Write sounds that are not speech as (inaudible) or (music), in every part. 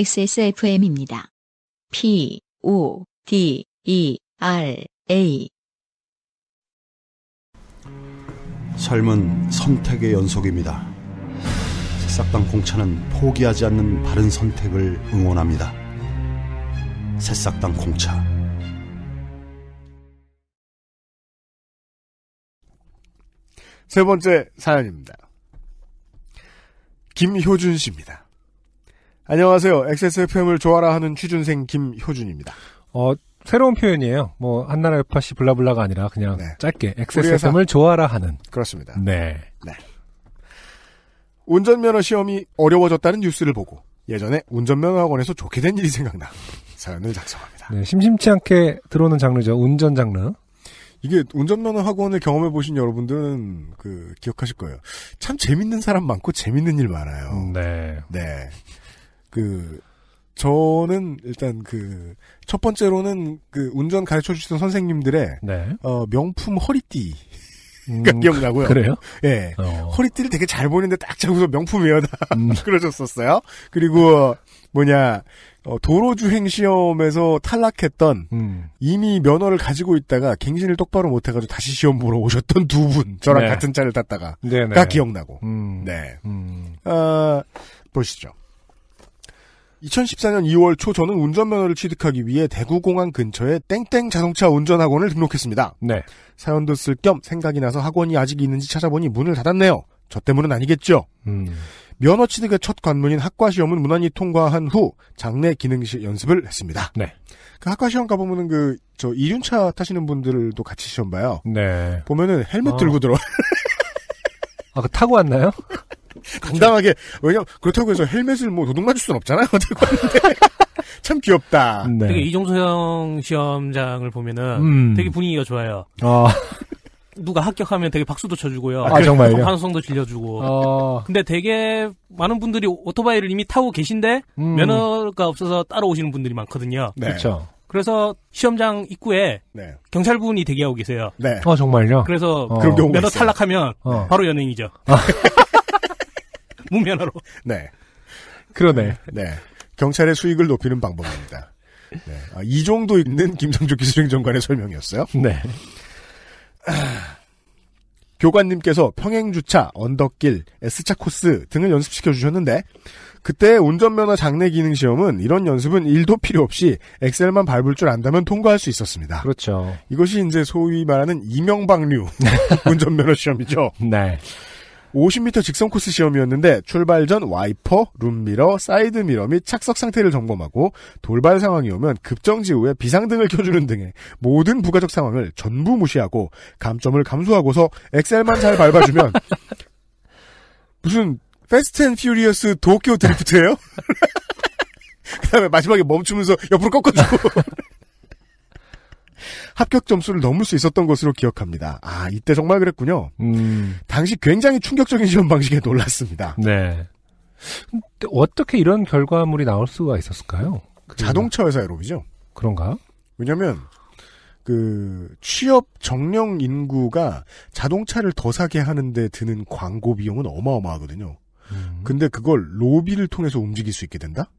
XSFM입니다. P, O, D, E, R, A. 삶은 선택의 연속입니다. 새싹당 공차는 포기하지 않는 바른 선택을 응원합니다. 새싹당 공차. 세 번째 사연입니다. 김효준 씨입니다. 안녕하세요. XSFM을 좋아라 하는 취준생 김효준입니다. 어, 새로운 표현이에요. 뭐 한나라 요파시 블라블라가 아니라 그냥 네. 짧게 XSFM을 좋아라 하는. 그렇습니다. 네. 네. 운전면허 시험이 어려워졌다는 뉴스를 보고 예전에 운전면허 학원에서 좋게 된 일이 생각나 사연을 작성합니다. 네, 심심치 않게 들어오는 장르죠. 운전 장르. 이게 운전면허 학원을 경험해 보신 여러분들은 그 기억하실 거예요. 참 재밌는 사람 많고 재밌는 일 많아요. 네. 네. 그 저는 일단 그 첫 번째로는 그 운전 가르쳐 주시던 선생님들의 네. 어, 명품 허리띠. 가 음, 그러니까 기억나고요. 그래요? 예. 어. 허리띠를 되게 잘 보는데 딱 잡고서 명품이에요. 음. (laughs) 그러셨었어요. 그리고 뭐냐 어, 도로 주행 시험에서 탈락했던 음. 이미 면허를 가지고 있다가 갱신을 똑바로 못해가지고 다시 시험 보러 오셨던 두 분 저랑 네. 같은 차를 탔다가딱 네, 네. 기억나고. 음. 네. 어, 보시죠. 2014년 2월 초 저는 운전면허를 취득하기 위해 대구공항 근처에 땡땡 자동차 운전학원을 등록했습니다. 네. 사연도 쓸 겸 생각이 나서 학원이 아직 있는지 찾아보니 문을 닫았네요. 저 때문은 아니겠죠. 음. 면허 취득의 첫 관문인 학과 시험은 무난히 통과한 후장내기능실 연습을 했습니다. 네. 그 학과 시험 가보면그저 이륜차 타시는 분들도 같이 시험 봐요. 네. 보면은 헬멧 어. 들고 들어. 아, 그 타고 왔나요? (laughs) (laughs) 당당하게 왜냐 그렇다고 해서 헬멧을 뭐 도둑 맞을 수는 없잖아요. (laughs) (laughs) 참 귀엽다. 네. 되게 이종소형 시험장을 보면은 음. 되게 분위기가 좋아요. 어. 누가 합격하면 되게 박수도 쳐주고요. 아, 정말요? 환호성도 질려주고. 어... 근데 되게 많은 분들이 오토바이를 이미 타고 계신데 음... 면허가 없어서 따로 오시는 분들이 많거든요. 네. 그렇죠. 그래서 시험장 입구에 네. 경찰분이 대기하고 계세요. 네. 어 정말요? 그래서 어... 면허 탈락하면 어. 바로 연예이죠 아. 무면허로. 네. 그러네. 네. 경찰의 수익을 높이는 방법입니다. 네. 아, 이 정도 있는 김성주 기술행정관의 설명이었어요. 네. (clears throat) 교관님께서 평행주차, 언덕길, S차 코스 등을 연습시켜 주셨는데 그때 운전면허 장례 기능 시험은 이런 연습은 1도 필요 없이 엑셀만 밟을 줄 안다면 통과할 수 있었습니다. 그렇죠. 이것이 이제 소위 말하는 이명박류 (laughs) 운전면허 시험이죠. 네. 50m 직선 코스 시험이었는데 출발 전 와이퍼, 룸미러, 사이드미러 및 착석 상태를 점검하고 돌발 상황이 오면 급정지 후에 비상등을 (laughs) 켜주는 등의 모든 부가적 상황을 전부 무시하고 감점을 감수하고서 엑셀만 잘 밟아주면 (laughs) 무슨 페스트 앤 퓨리어스 도쿄 드리프트예요? (laughs) 그 다음에 마지막에 멈추면서 옆으로 꺾어주고 합격 점수를 넘을 수 있었던 것으로 기억합니다. 아, 이때 정말 그랬군요. 음. 당시 굉장히 충격적인 시험 방식에 놀랐습니다. 네. 어떻게 이런 결과물이 나올 수가 있었을까요? 그 자동차 회사 에로비죠. 그런가? 왜냐면 그 취업 정령 인구가 자동차를 더 사게 하는데 드는 광고 비용은 어마어마하거든요. 음. 근데 그걸 로비를 통해서 움직일 수 있게 된다?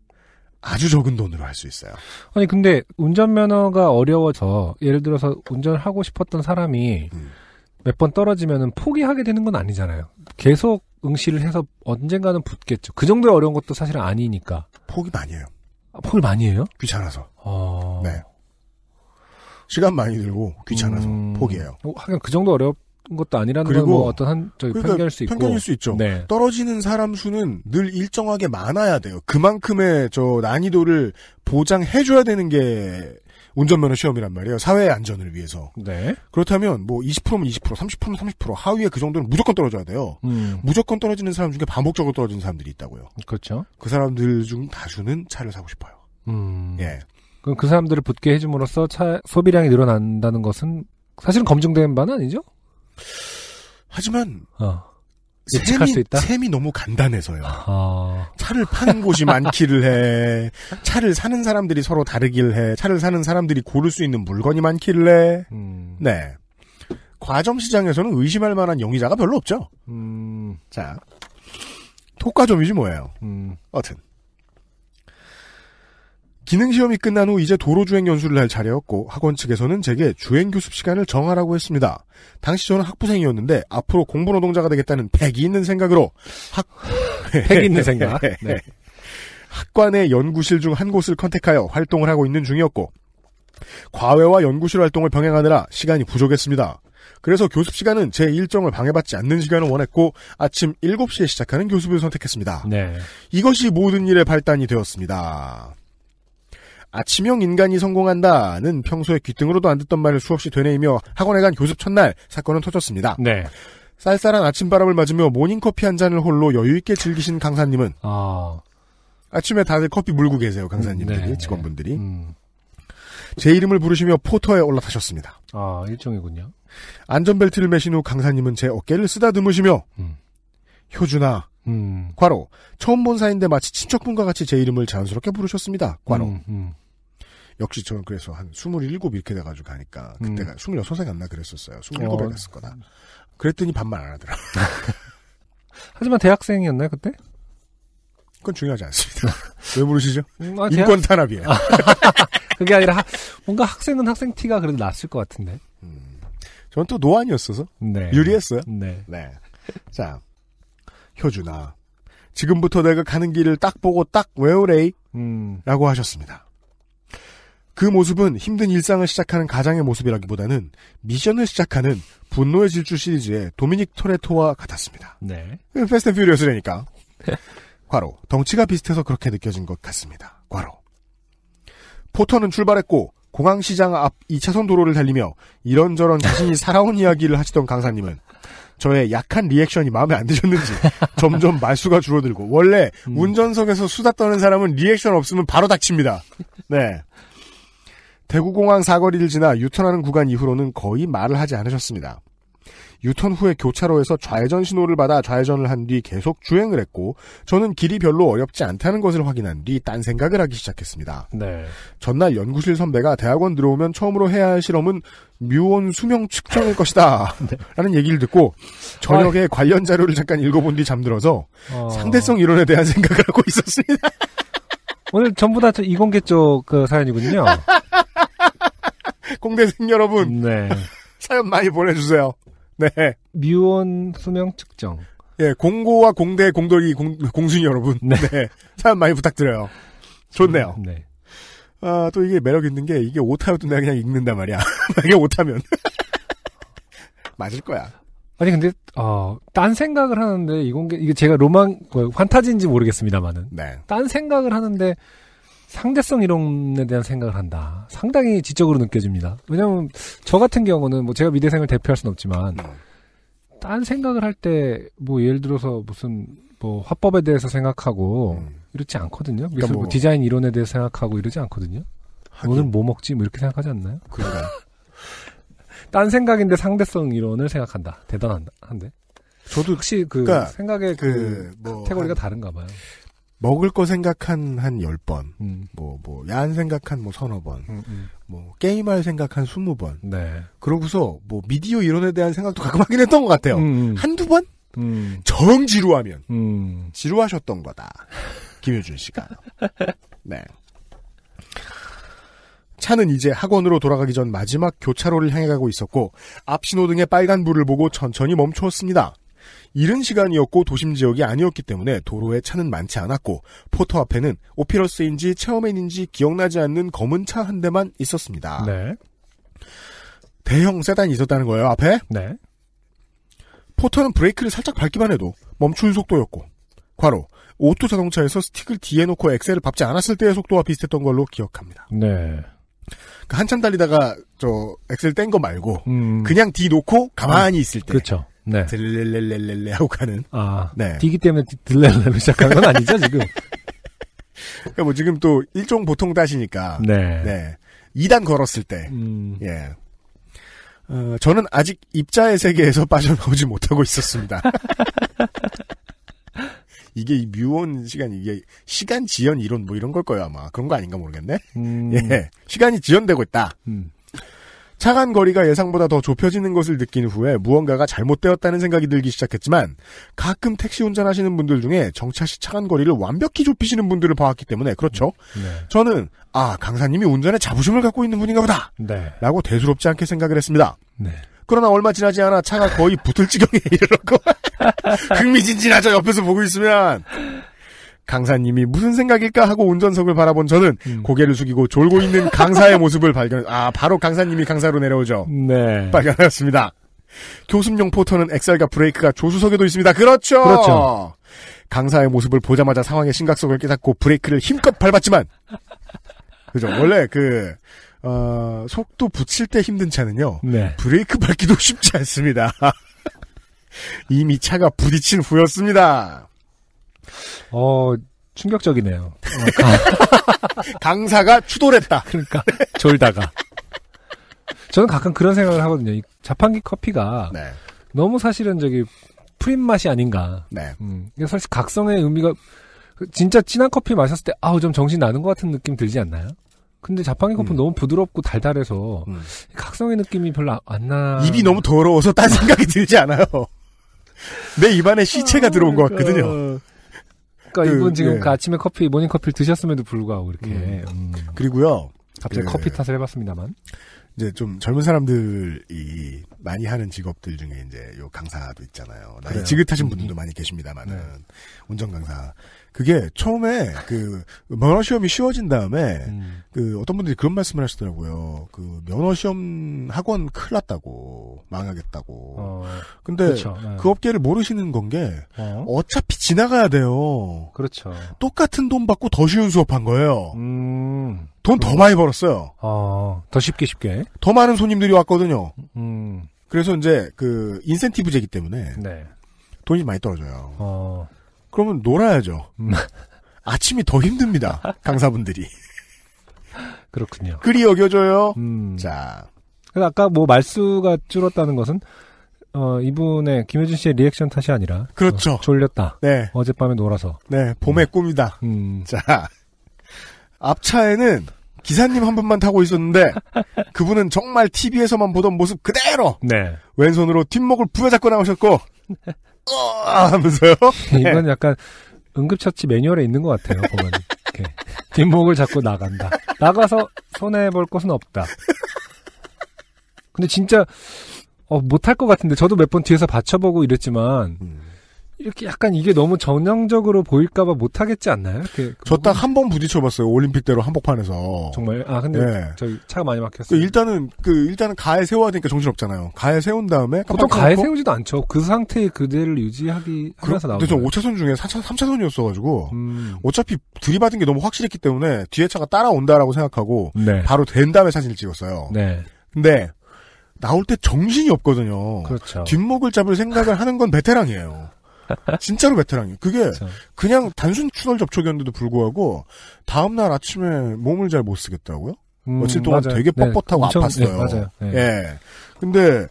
아주 적은 돈으로 할 수 있어요. 아니 근데 운전면허가 어려워서 예를 들어서 운전을 하고 싶었던 사람이 음. 몇번 떨어지면은 포기하게 되는 건 아니잖아요. 계속 응시를 해서 언젠가는 붙겠죠. 그 정도의 어려운 것도 사실은 아니니까. 포기 많이 해요. 아, 포기 많이 해요? 귀찮아서. 어... 네. 시간 많이 들고 귀찮아서 음... 포기해요. 어, 하긴 그 정도 어렵 것도 아니라는 그리고 뭐 어떤 한 저기 그러니까 편견일 수 있고 편견일 수 있죠. 네. 떨어지는 사람 수는 늘 일정하게 많아야 돼요. 그만큼의 저 난이도를 보장해 줘야 되는 게 운전면허 시험이란 말이에요. 사회 안전을 위해서. 네. 그렇다면 뭐 20%면 20%, 30%면 30%, 하위에 그 정도는 무조건 떨어져야 돼요. 음. 무조건 떨어지는 사람 중에 반복적으로 떨어지는 사람들이 있다고요. 그렇죠. 그 사람들 중 다수는 차를 사고 싶어요. 음. 예. 그럼 그 사람들을 붙게 해줌으로써 차 소비량이 늘어난다는 것은 사실은 검증된 바는 아니죠? 하지만 어. 셈이, 셈이 너무 간단해서요. 어... 차를 파는 곳이 많기를 해. 차를 사는 사람들이 서로 다르길 해. 차를 사는 사람들이 고를 수 있는 물건이 많기를 해. 음... 네. 과점 시장에서는 의심할 만한 용의자가 별로 없죠. 음... 자, 독과점이지 뭐예요. 음... 어튼 기능시험이 끝난 후 이제 도로주행 연수를 할 차례였고 학원 측에서는 제게 주행교습 시간을 정하라고 했습니다. 당시 저는 학부생이었는데 앞으로 공부노동자가 되겠다는 백이 있는 생각으로 학... (laughs) 백이 있는 생각? (laughs) 네. 학관의 연구실 중 한 곳을 컨택하여 활동을 하고 있는 중이었고 과외와 연구실 활동을 병행하느라 시간이 부족했습니다. 그래서 교습 시간은 제 일정을 방해받지 않는 시간을 원했고 아침 7시에 시작하는 교습을 선택했습니다. 네. 이것이 모든 일의 발단이 되었습니다. 아침형 인간이 성공한다는 평소에 귀등으로도 안 듣던 말을 수없이 되뇌이며 학원에 간 교습 첫날 사건은 터졌습니다. 네. 쌀쌀한 아침바람을 맞으며 모닝커피 한 잔을 홀로 여유있게 즐기신 강사님은 아... 아침에 다들 커피 물고 계세요. 강사님들이 네. 직원분들이 음... 제 이름을 부르시며 포터에 올라타셨습니다. 아일정이군요 안전벨트를 매신 후 강사님은 제 어깨를 쓰다듬으시며 음... 효준아 음. 과로. 처음 본 사이인데 마치 친척분과 같이 제 이름을 자연스럽게 부르셨습니다. 과로. 음, 음. 역시 저는 그래서 한27 7 이렇게 돼가지고 가니까 음. 그때가 26에 갔나 그랬었어요. 27에 어. 갔을 거다. 그랬더니 반말 안 하더라. (laughs) 하지만 대학생이었나요 그때? 그건 중요하지 않습니다. (laughs) 왜부르시죠 음, 아, 인권 탄압이에요. 아, (laughs) 그게 아니라 하, 뭔가 학생은 학생 티가 그래도 났을 것 같은데. 음. 저는 또 노안이었어서 네. 유리했어요. 네. 네. 자, 효준아, 지금부터 내가 가는 길을 딱 보고 딱외우래이 음. 라고 하셨습니다. 그 모습은 힘든 일상을 시작하는 가장의 모습이라기보다는 미션을 시작하는 분노의 질주 시리즈의 도미닉 토레토와 같았습니다. 네. 패스트 앤 퓨리어스라니까. 과로. 덩치가 비슷해서 그렇게 느껴진 것 같습니다. 과로. 포터는 출발했고 공항시장 앞 2차선 도로를 달리며 이런저런 자신이 살아온 이야기를 하시던 강사님은 저의 약한 리액션이 마음에 안 드셨는지 (laughs) 점점 말수가 줄어들고 원래 음. 운전석에서 수다 떠는 사람은 리액션 없으면 바로 닥칩니다. 네. 대구공항 사거리를 지나 유턴하는 구간 이후로는 거의 말을 하지 않으셨습니다. 유턴 후에 교차로에서 좌회전 신호를 받아 좌회전을 한 뒤 계속 주행을 했고 저는 길이 별로 어렵지 않다는 것을 확인한 뒤 딴 생각을 하기 시작했습니다. 네. 전날 연구실 선배가 대학원 들어오면 처음으로 해야 할 실험은 뮤온 수명 측정일 것이다. (laughs) 네. 라는 얘기를 듣고 저녁에 아이. 관련 자료를 잠깐 읽어본 뒤 잠들어서 어... 상대성 이론에 대한 생각을 하고 있었습니다. (laughs) 오늘 전부 다 이공계 쪽 그 사연이군요. (laughs) 공대생 여러분. 네. 사연 많이 보내주세요. 네. 미온 수명 측정. 예, 공고와 공대, 공돌이, 공, 공순이 여러분. 네. 네. 사연 많이 부탁드려요. 좋네요. 네. 아, 또 이게 매력 있는 게, 이게 오타여도 내가 그냥 읽는단 말이야. (laughs) 만약에 오타면. (laughs) 맞을 거야. 아니, 근데, 어, 딴 생각을 하는데, 이건, 이게 제가 로망, 환타지인지 뭐, 모르겠습니다만은. 네. 딴 생각을 하는데, 상대성 이론에 대한 생각을 한다. 상당히 지적으로 느껴집니다. 왜냐하면 저 같은 경우는 뭐 제가 미대생을 대표할 수는 없지만 네. 딴 생각을 할 때 뭐 예를 들어서 무슨 뭐 화법에 대해서 생각하고 음. 이렇지 않거든요. 그래서 그러니까 뭐, 뭐 디자인 이론에 대해 생각하고 이러지 않거든요. 하긴. 오늘 뭐 먹지 뭐 이렇게 생각하지 않나요? 그런가요? (laughs) 딴 생각인데 상대성 이론을 생각한다. 대단한데. 저도 혹시 그 그러니까 생각의 그, 그뭐테고리가 다른가 봐요. 먹을 거 생각한 한 10번, 음. 뭐, 뭐, 야한 생각한 뭐 서너 번, 음, 음. 뭐, 게임할 생각한 20번. 네. 그러고서, 뭐, 미디어 이론에 대한 생각도 가끔 하긴 했던 것 같아요. 음, 음. 한두 번? 음. 정 지루하면. 지루하셨던 거다. 김효준 씨가. 네. 차는 이제 학원으로 돌아가기 전 마지막 교차로를 향해 가고 있었고, 앞 신호등의 빨간 불을 보고 천천히 멈추었습니다. 이른 시간이었고 도심 지역이 아니었기 때문에 도로에 차는 많지 않았고 포터 앞에는 오피러스인지 체어맨인지 기억나지 않는 검은 차 한 대만 있었습니다. 네. 대형 세단이 있었다는 거예요 앞에. 네. 포터는 브레이크를 살짝 밟기만 해도 멈춘 속도였고 과로 오토 자동차에서 스틱을 뒤에 놓고 엑셀을 밟지 않았을 때의 속도와 비슷했던 걸로 기억합니다. 네. 그러니까 한참 달리다가 저 엑셀 뗀 거 말고 음. 그냥 뒤 놓고 가만히 있을 때. 그렇죠. 네. 들렐렐렐렐레 하고 가는. 아. 네. 디기 때문에 들렐렐레시작하는건 아니죠, 지금? (laughs) 그니까뭐 지금 또 일종 보통 다시니까. 네. 네. 2단 걸었을 때. 음. 예. 어, 저는 아직 입자의 세계에서 (laughs) 빠져나오지 못하고 있었습니다. (laughs) 이게 이 묘원 시간 이게 시간 지연 이론 뭐 이런 걸 거예요 아마 그런 거 아닌가 모르겠네. 음. 예, 시간이 지연되고 있다. 음. 차간 거리가 예상보다 더 좁혀지는 것을 느낀 후에 무언가가 잘못되었다는 생각이 들기 시작했지만 가끔 택시 운전하시는 분들 중에 정차 시 차간 거리를 완벽히 좁히시는 분들을 봐왔기 때문에 그렇죠. 네. 저는 아 강사님이 운전에 자부심을 갖고 있는 분인가 보다. 네. 라고 대수롭지 않게 생각을 했습니다. 네. 그러나 얼마 지나지 않아 차가 거의 붙을 지경에 (laughs) 이르렀고 (laughs) 흥미진진하죠 옆에서 보고 있으면 강사님이 무슨 생각일까 하고 운전석을 바라본 저는 음. 고개를 숙이고 졸고 있는 강사의 모습을 발견. 아 바로 강사님이 강사로 내려오죠. 네. 발견하였습니다. 교습용 포터는 엑셀과 브레이크가 조수석에도 있습니다. 그렇죠. 그렇죠. 강사의 모습을 보자마자 상황의 심각성을 깨닫고 브레이크를 힘껏 밟았지만 그죠. 원래 그 어, 속도 붙일 때 힘든 차는요. 네. 브레이크 밟기도 (laughs) 쉽지 않습니다. (laughs) 이미 차가 부딪힌 후였습니다. 어, 충격적이네요. (laughs) 강사가 추돌했다. 그러니까 졸다가. 저는 가끔 그런 생각을 하거든요. 이 자판기 커피가 네. 너무 사실은 저기 프린 맛이 아닌가. 네. 음, 사실 각성의 의미가 진짜 진한 커피 마셨을 때 아우 좀 정신 나는 것 같은 느낌 들지 않나요? 근데 자판기 커피 음. 너무 부드럽고 달달해서 음. 각성의 느낌이 별로 안 나. 입이 너무 더러워서 딴 생각이 들지 않아요. (laughs) 내 입안에 시체가 아, 들어온 그러니까. 것 같거든요. 그러니까. 그러니까 그, 이분 지금 예. 그 아침에 커피 모닝 커피를 드셨음에도 불구하고 이렇게. 음. 음. 그리고요. 갑자기 그, 커피 탓을 해봤습니다만. 이제 좀 젊은 사람들이 많이 하는 직업들 중에 이제 요 강사도 있잖아요. 나이 지긋하신 음, 음. 분들도 많이 계십니다만은 네. 운전 강사 그게 처음에 그 면허 시험이 쉬워진 다음에 음. 그 어떤 분들이 그런 말씀을 하시더라고요. 그 면허 시험 학원 큰일 났다고 망하겠다고. 어, 근데 그렇죠. 네. 그 업계를 모르시는 건 게 어? 어차피 지나가야 돼요. 그렇죠. 똑같은 돈 받고 더 쉬운 수업한 거예요. 음. 돈 더 많이 벌었어요. 어, 더 쉽게 쉽게. 더 많은 손님들이 왔거든요. 음. 그래서 이제 그 인센티브제기 때문에 네. 돈이 많이 떨어져요. 어. 그러면 놀아야죠. 음. (laughs) 아침이 더 힘듭니다. 강사분들이. (laughs) 그렇군요. 그리 여겨져요. 음. 자. 아까 뭐 말수가 줄었다는 것은 어, 이분의 김효진 씨의 리액션 탓이 아니라 그렇죠. 어, 졸렸다. 네. 어젯밤에 놀아서. 네, 봄의 음. 꿈이다. 음. 자. 앞차에는 기사님 한 분만 타고 있었는데 (laughs) 그분은 정말 TV에서만 보던 모습 그대로 네. 왼손으로 뒷목을 부여잡고 나오셨고 어, 하면서요. (laughs) 이건 네. 약간 응급처치 매뉴얼에 있는 것 같아요. 보면 이렇게 뒷목을 잡고 나간다. 나가서 손해 볼 것은 없다. 근데 진짜 어, 못할 것 같은데 저도 몇 번 뒤에서 받쳐보고 이랬지만. 음. 이렇게 약간 이게 너무 전형적으로 보일까봐 못하겠지 않나요? 그, 그 저딱 한 번 부딪혀봤어요 올림픽대로 한복판에서. 정말? 아 근데 네. 예. 저희 차가 많이 막혔어요. 그 일단은 그 일단은 가에 세워야 되니까 정신 없잖아요. 가에 세운 다음에 보통 가에 놓고. 세우지도 않죠. 그 상태 그대를 유지하기 하면서 나오는. 근데 저 5차선 중에 4차 3차선이었어가지고 음. 어차피 들이받은 게 너무 확실했기 때문에 뒤에 차가 따라온다라고 생각하고 네. 바로 된 다음에 사진을 찍었어요. 네. 근데 나올 때 정신이 없거든요. 그렇죠. 뒷목을 잡을 생각을 하는 건 베테랑이에요. (laughs) 진짜로 베테랑이에요. 그게 그냥 단순 추돌 접촉이었는데도 불구하고 다음 날 아침에 몸을 잘 못 쓰겠다고요. 음, 며칠 동안 맞아요. 되게 네, 뻣뻣하고 네, 엄청, 아팠어요. 네, 네. 예. 근데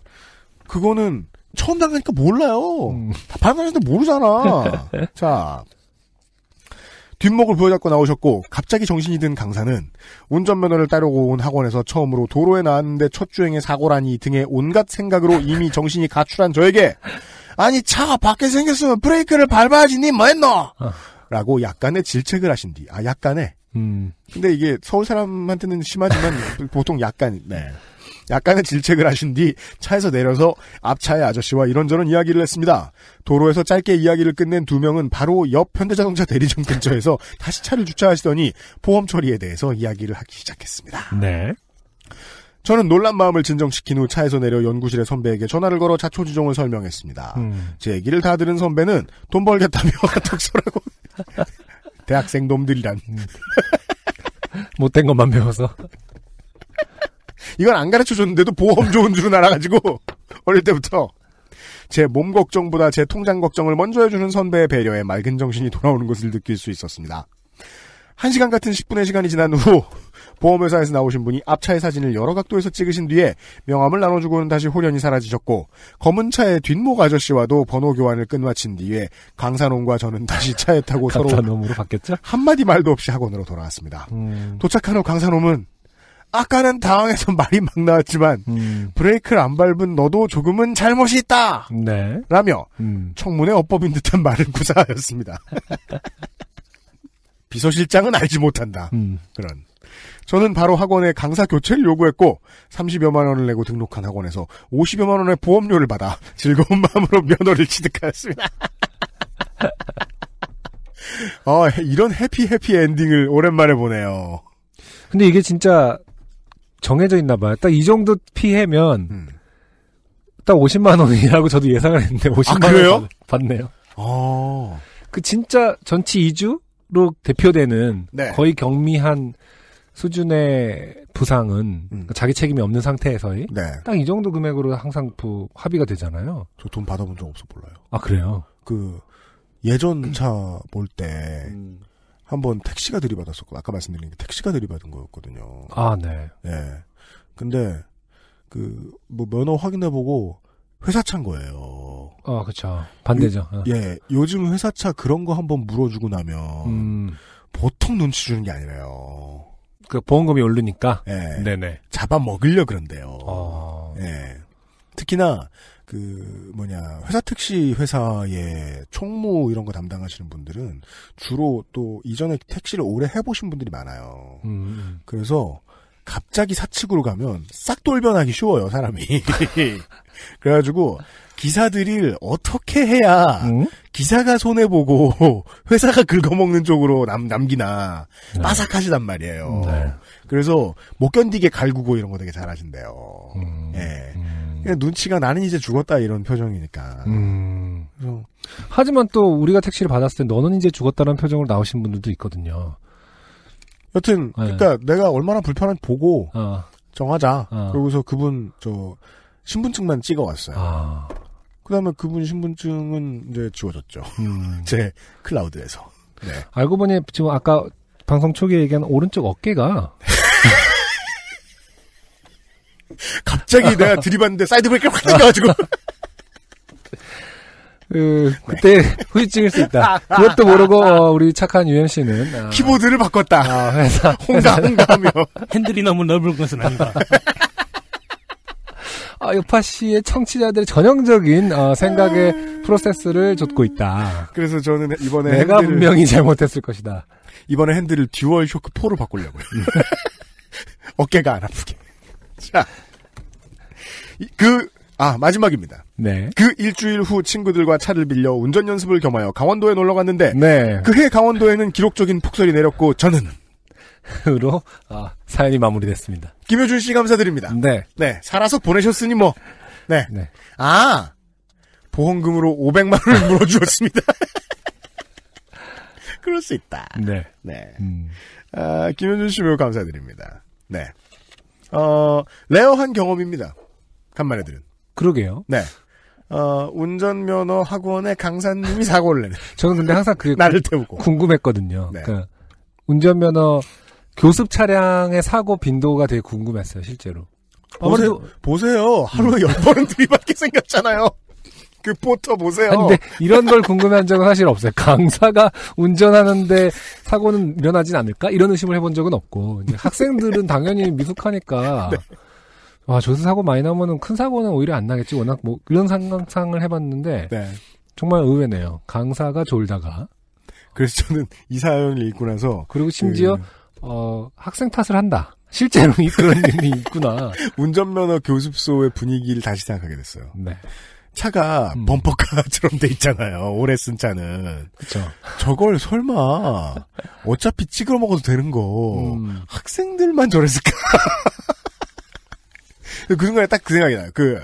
그거는 처음 당하니까 몰라요. 음. 다반응하는데 모르잖아. (laughs) 자. 뒷목을 부여잡고 나오셨고 갑자기 정신이 든 강사는 운전면허를 따려고 온 학원에서 처음으로 도로에 나왔는데 첫 주행에 사고라니 등의 온갖 생각으로 이미 정신이 가출한 저에게 아니 차가 밖에 생겼으면 브레이크를 밟아야지 니 뭐했노? 어. 라고 약간의 질책을 하신 뒤, 아 약간의. 음. 근데 이게 서울 사람한테는 심하지만 (laughs) 보통 약간, 네. 약간의 질책을 하신 뒤 차에서 내려서 앞차의 아저씨와 이런저런 이야기를 했습니다. 도로에서 짧게 이야기를 끝낸 두 명은 바로 옆 현대자동차 대리점 근처에서 다시 차를 주차하시더니 보험 처리에 대해서 이야기를 하기 시작했습니다. 네. 저는 놀란 마음을 진정시킨 후 차에서 내려 연구실의 선배에게 전화를 걸어 자초지종을 설명했습니다. 음. 제 얘기를 다 들은 선배는 돈 벌겠다며 덕설라고 (laughs) 대학생 놈들이란 음. 못된 것만 배워서 이건 안 가르쳐 줬는데도 보험 좋은 줄은 알아가지고 어릴 때부터 제 몸 걱정보다 제 통장 걱정을 먼저 해주는 선배의 배려에 맑은 정신이 돌아오는 것을 느낄 수 있었습니다. 1시간 같은 10분의 시간이 지난 후 (laughs) 보험회사에서 나오신 분이 앞차의 사진을 여러 각도에서 찍으신 뒤에 명함을 나눠주고는 다시 홀연히 사라지셨고 검은 차의 뒷목 아저씨와도 번호 교환을 끝마친 뒤에 강산홍과 저는 다시 차에 타고 (laughs) 서로 놈으로 바뀌었죠? 한마디 말도 없이 학원으로 돌아왔습니다. 음. 도착한 후 강산홍은 아까는 당황해서 (laughs) 말이 막 나왔지만 음. 브레이크를 안 밟은 너도 조금은 잘못이 있다. 네. 라며 음. 청문회 어법인 듯한 말을 구사하였습니다. 비서실장은 알지 못한다. 음. 그런. 저는 바로 학원에 강사 교체를 요구했고 30여만 원을 내고 등록한 학원에서 50여만 원의 보험료를 받아 (laughs) 즐거운 마음으로 면허를 취득하였습니다. (laughs) 어, 이런 해피 해피 엔딩을 오랜만에 보네요. 근데 이게 진짜 정해져 있나 봐요. 딱 이 정도 피해면 음. 딱 50만 원이라고 저도 예상을 했는데 50만 아, 원 받네요. 어. 그 진짜 전치 2주 로 대표되는 네. 거의 경미한 수준의 부상은 음. 그러니까 자기 책임이 없는 상태에서의 네. 딱이 정도 금액으로 항상 부, 합의가 되잖아요. 저 돈 받아본 적 없어 몰라요. 아 그래요? 그 예전 (clears throat) 차 볼때 음. 한번 택시가 들이받았었고 아까 말씀드린 게 택시가 들이받은 거였거든요. 아 네. 예. 네. 근데 그 뭐 면허 확인해보고 회사 차인 거예요. 어, 그렇죠. 반대죠. 요, 예, 요즘 회사 차 그런 거 한번 물어주고 나면 음. 보통 눈치 주는 게 아니라요. 그 보험금이 오르니까. 예, 네네. 잡아 먹으려 그런데요. 어... 예. 특히나 그 뭐냐 회사 택시 회사의 총무 이런 거 담당하시는 분들은 주로 또 이전에 택시를 오래 해보신 분들이 많아요. 음. 음. 그래서 갑자기 사측으로 가면 싹 돌변하기 쉬워요 사람이. (laughs) 그래가지고 기사들이 어떻게 해야 응? 기사가 손해 보고 (laughs) 회사가 긁어먹는 쪽으로 남 남기나 네. 빠삭하시단 말이에요. 네. 그래서 못 견디게 갈구고 이런 거 되게 잘하신대요. 음, 예. 음. 눈치가 나는 이제 죽었다 이런 표정이니까. 음. 하지만 또 우리가 택시를 받았을 때 너는 이제 죽었다는 표정으로 나오신 분들도 있거든요. 여튼 네. 그러니까 내가 얼마나 불편한지 보고 어. 정하자. 어. 그러고서 그분 저 신분증만 찍어왔어요. 아. 그다음에 그분 신분증은 이제 지워졌죠. 음. (laughs) 제 클라우드에서. 네. 알고 보니 지금 아까 방송 초기에 얘기한 오른쪽 어깨가 갑자기 내가 들이받는데 사이드 브레이크가 확 (laughs) 당겨가지고 그, 네. 그때 (laughs) 후유증일 수 있다. 그것도 모르고 어, 우리 착한 UMC는 아, 키보드를 바꿨다. 아, 회사 (laughs) 홍가 홍가며 핸들이 너무 넓은 것은 아니다. (laughs) 아, 요파 씨의 청취자들의 전형적인 어, 생각의 아. 프로세스를 줬고 있다. 그래서 저는 이번에 내가 핸들을, 분명히 잘못했을 것이다. 이번에 핸들을 듀얼 쇼크 4로 바꾸려고요. 어깨가 안 아프게. 자, 그 아, 마지막입니다. 네. 그 일주일 후 친구들과 차를 빌려 운전 연습을 겸하여 강원도에 놀러 갔는데 네. 그해 강원도에는 기록적인 폭설이 내렸고 저는 으로 아, 사연이 마무리됐습니다. 김효준 씨 감사드립니다. 네. 네. 살아서 보내셨으니 뭐. 네. 네. 아. 보험금으로 500만 원을 (laughs) 물어주었습니다. (laughs) 그럴 수 있다. 네. 네. 음. 아, 김효준 씨 매우 감사드립니다. 네. 어, 레어한 경험입니다. 간만에 들은. 그러게요. 네. 어, 운전면허 학원의 강사님이 (laughs) 사고를 내는. 저는 근데 항상 그 나를 태우고 궁금했거든요. 네. 그러니까 운전면허 교습 차량의 사고 빈도가 되게 궁금했어요, 실제로. 보세요, 아무래도 보세요. 음. 하루에 열 번은 들이받게 생겼잖아요. 그 포터 보세요. 근데 이런 걸 궁금해한 적은 사실 없어요. 강사가 운전하는데 사고는 일어나진 않을까 이런 의심을 해본 적은 없고 이제 학생들은 당연히 미숙하니까 네. 아, 조수 사고 많이 나면은 큰 사고는 오히려 안 나겠지. 워낙 뭐 이런 상상을 해봤는데 네. 정말 의외네요. 강사가 졸다가. 그래서 저는 이 사연을 읽고 나서 그리고 심지어 그... 어, 학생 탓을 한다. 실제로 그런 일이 (laughs) 있구나. 운전면허 교습소의 분위기를 다시 생각하게 됐어요. 네. 차가 음. 범퍼카처럼 돼 있잖아요. 오래 쓴 차는. 그쵸. 저걸 설마 어차피 찍어 먹어도 되는 거 음. 학생들만 저랬을까? 그 순간에 딱 그 생각이 나요. 그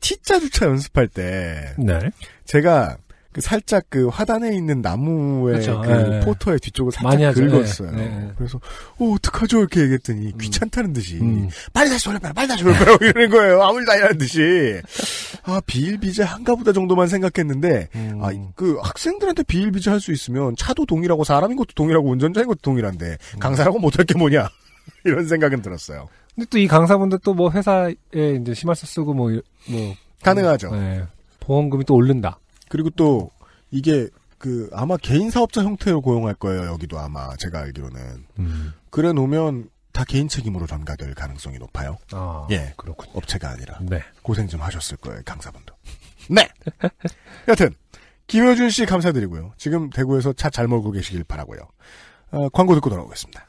T자 주차 연습할 때 네. 제가 그 살짝 그 화단에 있는 나무의 그렇죠. 그 네. 포터의 뒤쪽을 살짝 긁었어요. 네. 네. 그래서 어 어떡하죠 이렇게 얘기했더니 음. 귀찮다는 듯이 음. 빨리 다시 돌려봐라 빨리 다시 돌려봐라 (laughs) 이러는 거예요. 아무 일도 아니라는 듯이 아 비일비재 한가보다 정도만 생각했는데 아, 음. 아그 학생들한테 비일비재 할 수 있으면 차도 동일하고 사람인 것도 동일하고 운전자인 것도 동일한데 음. 강사라고 못할 게 뭐냐 (laughs) 이런 생각은 들었어요. 근데 또 이 강사분들 또 뭐 회사에 이제 심할서 쓰고 뭐, 뭐. 가능하죠. 네. 보험금이 또 오른다. 그리고 또 이게 그 아마 개인 사업자 형태로 고용할 거예요. 여기도 아마 제가 알기로는. 음. 그래 놓으면 다 개인 책임으로 전가될 가능성이 높아요. 아, 예. 그렇군요. 업체가 아니라. 네. 고생 좀 하셨을 거예요. 강사분도. (laughs) 네! 여튼, 김효준 씨 감사드리고요. 지금 대구에서 차 잘 몰고 계시길 바라고요. 어, 광고 듣고 돌아오겠습니다.